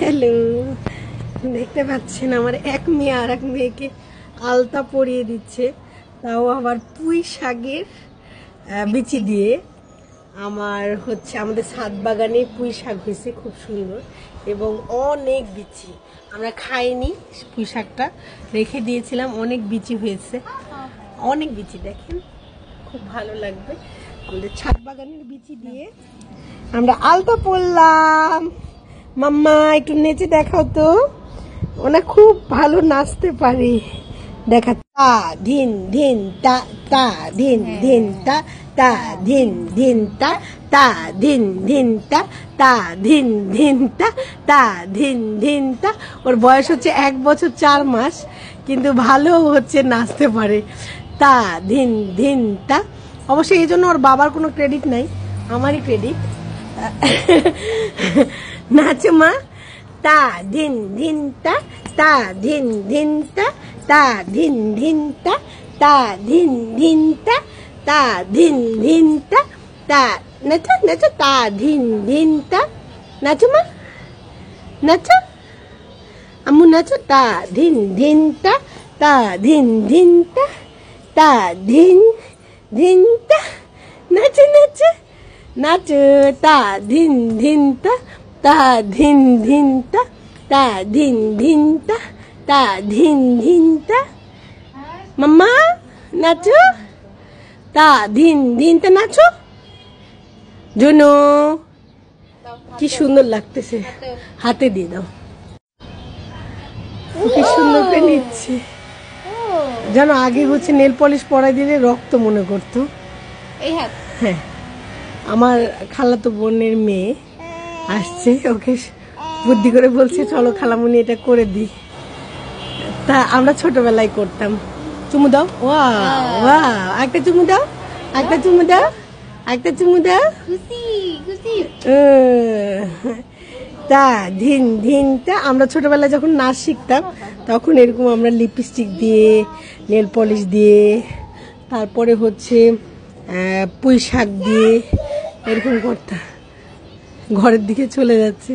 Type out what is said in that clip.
Hello দেখতে পাচ্ছেন আমার এক মেয়ে আর এক মেয়েকে আলতা পরিয়ে দিচ্ছে তাও আবার পুঁই শাকের বিচি দিয়ে আমার হচ্ছে আমাদের ছাদ বাগানে পুঁই শাক হয়েছে খুব সুন্দর এবং অনেক বিচি আমরা খাইনি পুঁই শাকটা রেখে দিয়েছিলাম অনেক বিচি হয়েছে অনেক বিচি দেখেন খুব ভালো লাগবে আমাদের ছাদ বাগানের বিচি দিয়ে আমরা আলতা পড়লাম মাম্মা একটু নেচে দেখাও তো ওনা খুব ভালো নাচতে পারে দেখা তা ধিন ধিন তা তা ধিন হ্যাঁ। ধিন তা তা ধিন ধিন তা তা ধিন ধিন তা তা ধিন ধিন তা তা ধিন ধিন তা ওর বয়স হচ্ছে এক বছর চার মাস কিন্তু ভালো হচ্ছে নাচতে পারে তা ধিন ধিন তা অবশ্যই এই জন্য ওর বাবার কোনো ক্রেডিট নাই আমারই ক্রেডিট নাচমা তা ধিন ধিন তা তা ধিন ধিন তা তা ধিন ধিন তা তা ধিন ধিন তা তা ধিন ধিন তা তা নাচো নাচো তা ধিন ধিন তা নাচমা নাচো আমু নাচো তা ধিন ধিন তা তা ধিন ধিন তা তা ধিন ধিন তা নাচো নাচো নাচো তা ধিন ধিন তা তা ধিন ধিন তা তা ধিন ধিন তা তা ধিন ধিন তা মাম্মা নাচো তা ধিন ধিন তা নাচো জুনু কি সুন্দর লাগতেছে হাতে দিয়ে দাও কি সুন্দর করে নিচ্ছে যেন আগে হচ্ছে নেল পলিশ পরাই দিলে রক্ত মনে করতো হ্যাঁ আমার খালাতো বোনের মেয়ে আসছে ওকে বুদ্ধি করে বলছে চলো খালামুনি এটা করে দি তা আমরা ছোটবেলায় করতাম চুমু দাও ওয়া একটা হ্যাঁ। চুমু দাও একটা হ্যাঁ। চুমু দাও একটা চুমু দাও তা ধিন ধিনটা আমরা ছোটবেলায় যখন নাচ শিখতাম তখন এরকম আমরা লিপস্টিক দিয়ে নেল পলিশ দিয়ে তারপরে হচ্ছে পুঁই শাক দিয়ে এরকম করতাম ঘরের দিকে চলে যাচ্ছে